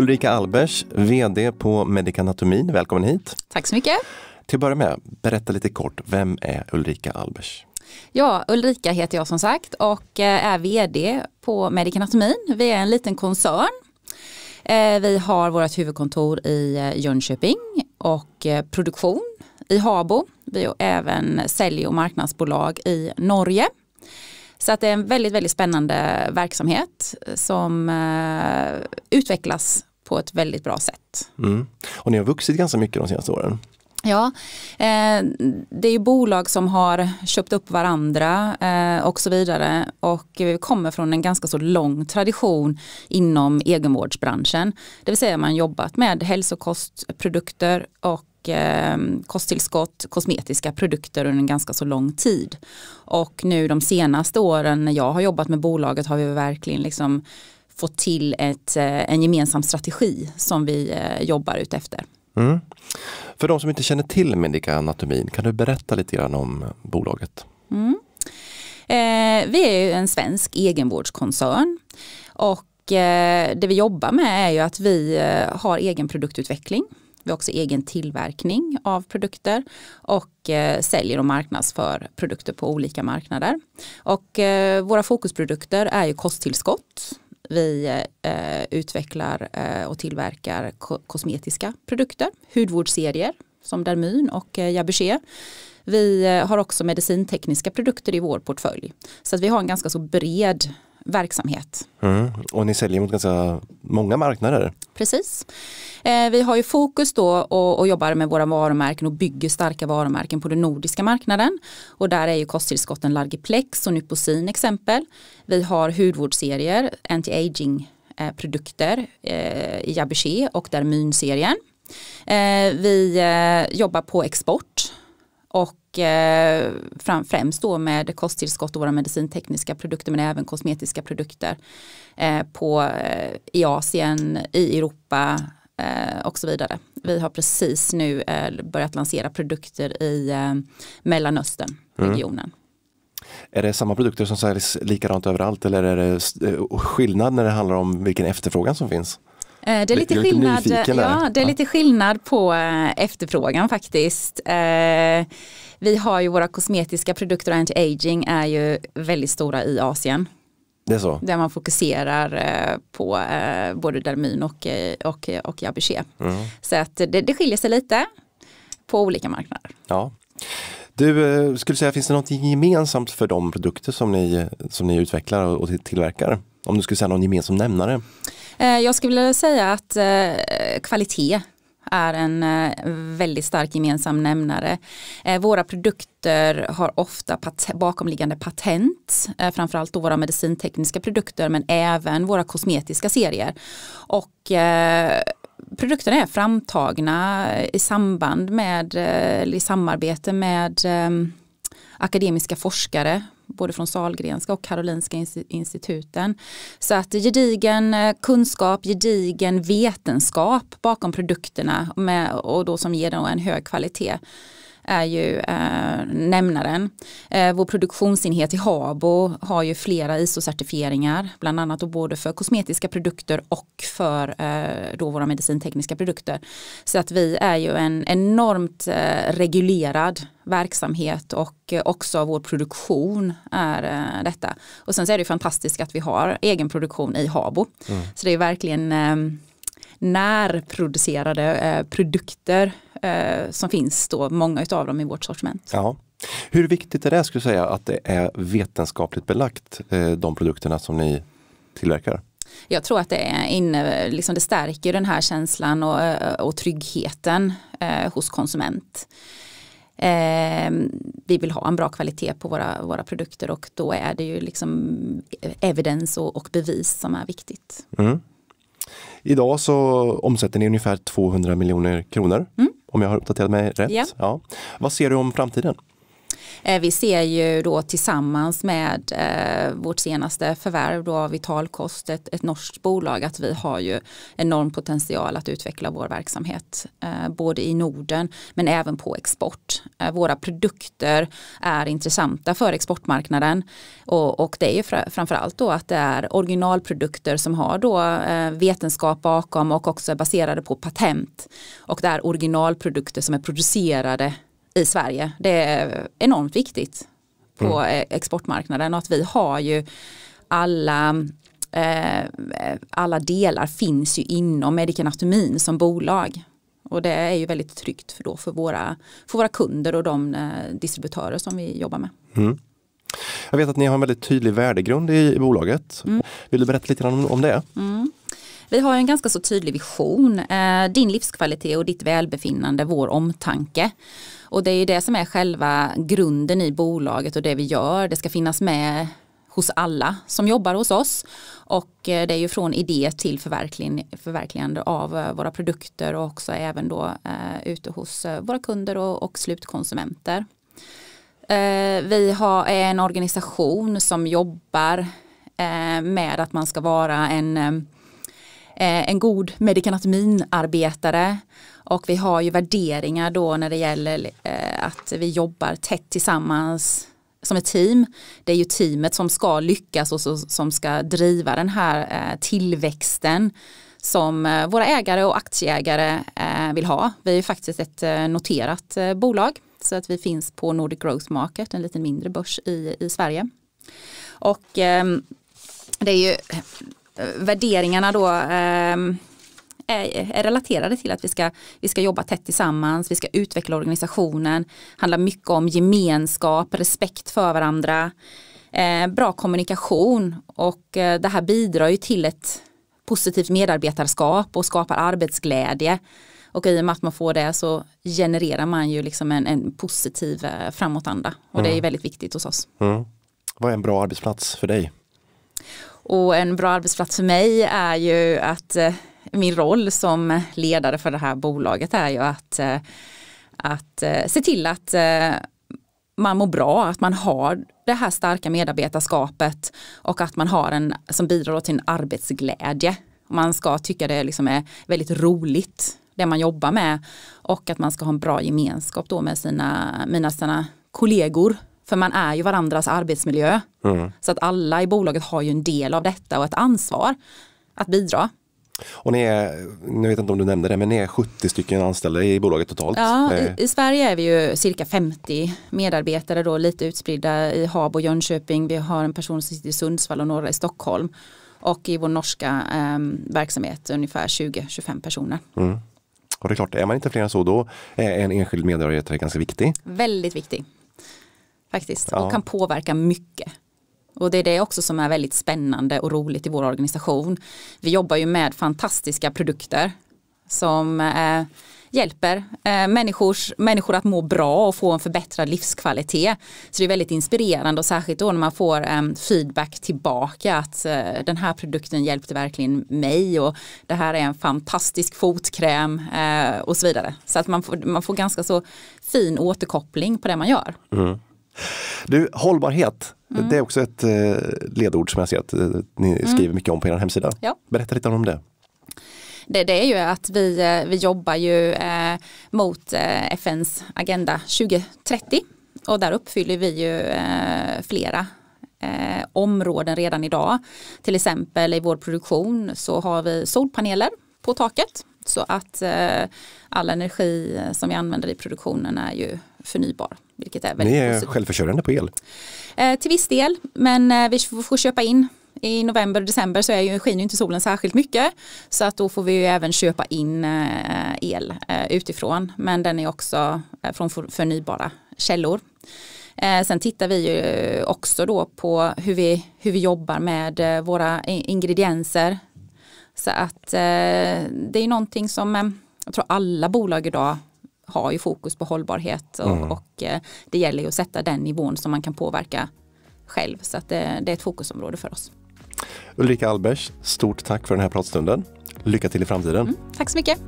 Ulrika Albers, VD på Medica Välkommen hit. Tack så mycket. Till att börja med, berätta lite kort, vem är Ulrika Albers? Ja, Ulrika heter jag som sagt och eh, är VD på Medica Vi är en liten koncern. Eh, vi har vårt huvudkontor i eh, Jönköping och produktion i Habo. Vi har även sälj och marknadsbolag i Norge. Så att det är en väldigt, väldigt spännande verksamhet som utvecklas på ett väldigt bra sätt. Mm. Och ni har vuxit ganska mycket de senaste åren. Ja, eh, det är ju bolag som har köpt upp varandra eh, och så vidare och vi kommer från en ganska så lång tradition inom egenvårdsbranschen. Det vill säga man jobbat med hälsokostprodukter och eh, kosttillskott, kosmetiska produkter under en ganska så lång tid. Och nu de senaste åren när jag har jobbat med bolaget har vi verkligen liksom få till ett, eh, en gemensam strategi som vi eh, jobbar utefter. Mm. För de som inte känner till Medica Anatomin, kan du berätta lite grann om eh, bolaget? Mm. Eh, vi är ju en svensk egenvårdskoncern och eh, det vi jobbar med är ju att vi eh, har egen produktutveckling. Vi har också egen tillverkning av produkter och eh, säljer och marknadsför produkter på olika marknader. Och eh, våra fokusprodukter är ju kosttillskott, vi eh, utvecklar eh, och tillverkar ko kosmetiska produkter, hudvårdsserier som Dermyn och eh, Jabuché. Vi eh, har också medicintekniska produkter i vår portfölj. Så att vi har en ganska så bred verksamhet. Mm. Och ni säljer mot ganska många marknader. Precis. Eh, vi har ju fokus då och, och, jobbar med våra varumärken och bygger starka varumärken på den nordiska marknaden. Och där är ju kosttillskotten Largiplex och Nyposin exempel. Vi har hudvårdsserier, anti-aging eh, produkter eh, i Jabergé och Dermyn-serien. Eh, vi eh, jobbar på export och eh, främst då med kosttillskott och våra medicintekniska produkter men även kosmetiska produkter eh, på, eh, i Asien, i Europa eh, och så vidare. Vi har precis nu eh, börjat lansera produkter i eh, Mellanöstern, regionen. Mm. Är det samma produkter som säljs likadant överallt eller är det skillnad när det handlar om vilken efterfrågan som finns? Eh, det är, lite skillnad, ja, det är lite skillnad på eh, efterfrågan faktiskt. Eh, vi har ju våra kosmetiska produkter och anti-aging är ju väldigt stora i Asien. Det är så? Där man fokuserar på både Dermin och, och, och Jabuché. Mm. Så att det, det skiljer sig lite på olika marknader. Ja. Du, skulle säga, finns det något gemensamt för de produkter som ni, som ni utvecklar och tillverkar? Om du skulle säga någon gemensam nämnare? Eh, jag skulle vilja säga att eh, kvalitet är en eh, väldigt stark gemensam nämnare. Våra produkter har ofta pat bakomliggande patent, framförallt då våra medicintekniska produkter men även våra kosmetiska serier. Och Produkterna är framtagna i samband med, i samarbete med akademiska forskare både från Salgrenska och Karolinska instituten. Så att gedigen eh, kunskap, gedigen vetenskap bakom produkterna med, och då som ger dem en hög kvalitet är ju eh, nämnaren. Eh, vår produktionsenhet i Habo har ju flera ISO-certifieringar, bland annat både för kosmetiska produkter och för eh, då våra medicintekniska produkter. Så att vi är ju en enormt eh, reglerad verksamhet och eh, också vår produktion är eh, detta. Och sen så är det ju fantastiskt att vi har egen produktion i Habo. Mm. Så det är verkligen eh, närproducerade eh, produkter eh, som finns då, många utav dem i vårt sortiment. Ja. Hur viktigt är det, skulle säga, att det är vetenskapligt belagt, eh, de produkterna som ni tillverkar? Jag tror att det, är inne, liksom det stärker den här känslan och, eh, och tryggheten eh, hos konsument. Eh, vi vill ha en bra kvalitet på våra, våra produkter och då är det ju liksom evidens och, och bevis som är viktigt. Mm. Idag så omsätter ni ungefär 200 miljoner kronor, mm. om jag har uppdaterat mig rätt. Yeah. Ja. Vad ser du om framtiden? Eh, vi ser ju då tillsammans med eh, vårt senaste förvärv då av Vitalkost, ett, ett norskt bolag, att vi har ju enorm potential att utveckla vår verksamhet, eh, både i Norden men även på export. Våra produkter är intressanta för exportmarknaden och, och det är ju framförallt då att det är originalprodukter som har då vetenskap bakom och också är baserade på patent och det är originalprodukter som är producerade i Sverige. Det är enormt viktigt på mm. Eh, exportmarknaden och att vi har ju alla eh, alla delar finns ju inom medicinatomin som bolag. Och det är ju väldigt tryggt för, då för, våra, för våra kunder och de eh, distributörer som vi jobbar med. Mm. Jag vet att ni har en väldigt tydlig värdegrund i, i bolaget. Mm. Vill du berätta lite grann om, om det? Mm. Vi har en ganska så tydlig vision. Eh, din livskvalitet och ditt välbefinnande, vår omtanke. Och det är ju det som är själva grunden i bolaget och det vi gör. Det ska finnas med hos alla som jobbar hos oss. Och eh, det är ju från idé till förverkligande av eh, våra produkter och också även då ute hos våra kunder och, slutkonsumenter. vi har en organisation som jobbar med att man ska vara en Eh, en god medikanaminarbetare och vi har ju värderingar då när det gäller eh, att vi jobbar tätt tillsammans som ett team. Det är ju teamet som ska lyckas och som ska driva den här eh, tillväxten som våra ägare och aktieägare vill ha. Vi är faktiskt ett noterat bolag så att vi finns på Nordic Growth Market, en lite mindre börs i, i Sverige. Och ehm, det är ju värderingarna då ehm, är, relaterade till att vi ska, vi ska jobba tätt tillsammans, vi ska utveckla organisationen, handlar mycket om gemenskap, respekt för varandra, eh, bra kommunikation och eh, det här bidrar ju till ett positivt medarbetarskap och skapar arbetsglädje. Och i och med att man får det så genererar man ju liksom en, en positiv eh, framåtanda och mm. det är mm. väldigt viktigt hos oss. Mm. Vad är en bra arbetsplats för dig? Och en bra arbetsplats för mig är ju att eh, min roll som ledare för det här bolaget är ju att, eh, att eh, se till att man mår bra, att man har det här starka medarbetarskapet och att man har en som bidrar till en arbetsglädje. Man ska tycka det liksom är väldigt roligt det man jobbar med och att man ska ha en bra gemenskap då med sina, mina, sina kollegor för man är ju varandras arbetsmiljö. Mm. Så att alla i bolaget har ju en del av detta och ett ansvar att bidra. Och ni är, nu vet inte om du nämnde det, men ni är 70 stycken anställda i bolaget totalt. Ja, i, eh. i Sverige är vi ju cirka 50 medarbetare då, lite utspridda i Habo, Jönköping, vi har en person som sitter i Sundsvall och några i Stockholm. Och i vår norska eh, verksamhet ungefär 20-25 personer. Mm. Och det är klart, är man inte fler än så då är en enskild medarbetare ganska viktig. Väldigt viktig faktiskt ja. och kan påverka mycket. Och det är det också som är väldigt spännande och roligt i vår organisation. Vi jobbar ju med fantastiska produkter som eh, hjälper eh, människors, människor att må bra och få en förbättrad livskvalitet. Så det är väldigt inspirerande och särskilt då när man får eh, feedback tillbaka att eh, den här produkten hjälpte verkligen mig och det här är en fantastisk fotkräm eh, och så vidare. Så att man får, man får ganska så fin återkoppling på det man gör. Mm. Du, hållbarhet, mm. det är också ett eh, ledord som jag ser att eh, ni mm. skriver mm. mycket om på er hemsida. Ja. Berätta lite om det. Det, det är ju att vi, eh, vi jobbar ju eh, mot FNs agenda 2030 och där uppfyller vi ju eh, flera eh, områden redan idag. Till exempel i vår produktion så har vi solpaneler på taket så att all energi som vi använder i produktionen är ju förnybar. Vilket är väldigt Ni är positivt. självförsörjande på el? Eh, till viss del, men eh, vi får köpa in i november och december så är ju, skiner inte solen särskilt mycket. Så att då får vi ju även köpa in eh, el eh, utifrån. Men den är också från förnybara källor. Sen tittar vi ju också då på hur vi, hur vi jobbar med våra ingredienser. Så att det är någonting som jag tror alla bolag idag har ju fokus på hållbarhet och, mm. och eh, det gäller ju att sätta den nivån som man kan påverka själv. Så att det, det är ett fokusområde för oss. Ulrika Albers, stort tack för den här pratstunden. Lycka till i framtiden. Mm, tack så mycket.